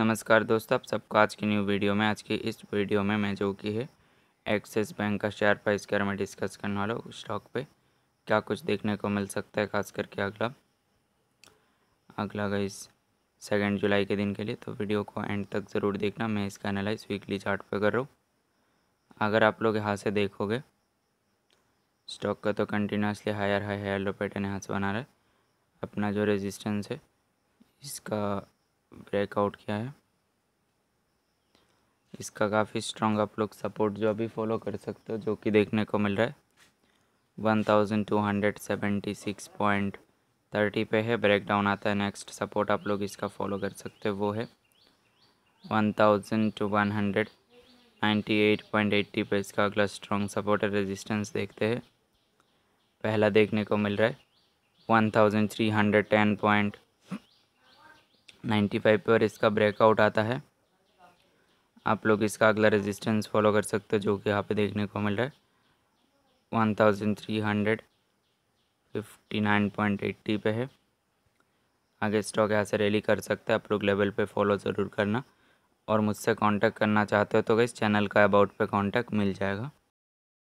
नमस्कार दोस्तों आप सबको आज की न्यू वीडियो में आज की इस वीडियो में मैं जो कि है एक्सिस बैंक का शेयर प्राइस के बारे में डिस्कस करने वाला हूँ स्टॉक पे क्या कुछ देखने को मिल सकता है खास करके अगला अगला इस सेकेंड जुलाई के दिन के लिए तो वीडियो को एंड तक ज़रूर देखना मैं इसका एनालाइज वीकली चार्ट पे कर रहा हूँ अगर आप लोग यहाँ से देखोगे स्टॉक का तो continuously higher high higher low pattern यहाँ से बना रहा है अपना जो रेजिस्टेंस है इसका ब्रेकआउट किया है इसका काफ़ी स्ट्रॉन्ग आप लोग सपोर्ट जो अभी फॉलो कर सकते हो जो कि देखने को मिल रहा है one thousand two hundred seventy six point thirty पे है ब्रेकडाउन आता है नेक्स्ट सपोर्ट आप लोग इसका फॉलो कर सकते हो वो है one thousand two one hundred ninety eight point eighty पे इसका अगला स्ट्रॉन्ग सपोर्ट है रेजिस्टेंस देखते हैं पहला देखने को मिल रहा है one thousand three hundred ten point ninety five पर इसका ब्रेकआउट आता है आप लोग इसका अगला रेजिस्टेंस फॉलो कर सकते हो जो कि यहाँ पे देखने को मिल रहा है one thousand three hundred fifty nine point eighty पे है आगे स्टॉक यहाँ से रैली कर सकते हैं आप लोग लेवल पे फॉलो ज़रूर करना और मुझसे कांटेक्ट करना चाहते हो तो गई चैनल का अबाउट पे कांटेक्ट मिल जाएगा